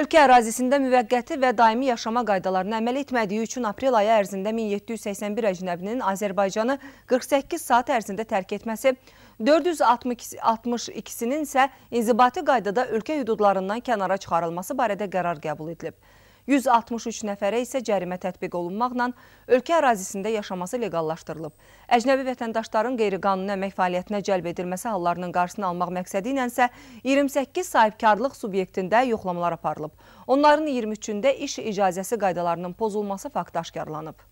Ölkə ərazisində müvəqqəti və daimi yaşama qaydalarına əməl etmədiyi üçün aprel ayı ərzində 1781 əcnəbinin Azərbaycanı 48 saat ərzində tərk etməsi, 462-sinin isə inzibati qaydada ölkə hüdudlarından kənara çıxarılması barədə qərar qəbul edilib. 163 nəfərə isə cərimə tətbiq olunmaqla ölkə ərazisində yaşaması leqallaşdırılıb. Əcnəbi vətəndaşların qeyri-qanun əmək fəaliyyətinə cəlb edilməsi hallarının qarşısını almaq məqsədi ilə isə 28 sahibkarlıq subyektində yoxlamalar aparılıb. Onların 23-də iş icazəsi qaydalarının pozulması faktı aşkarlanıb.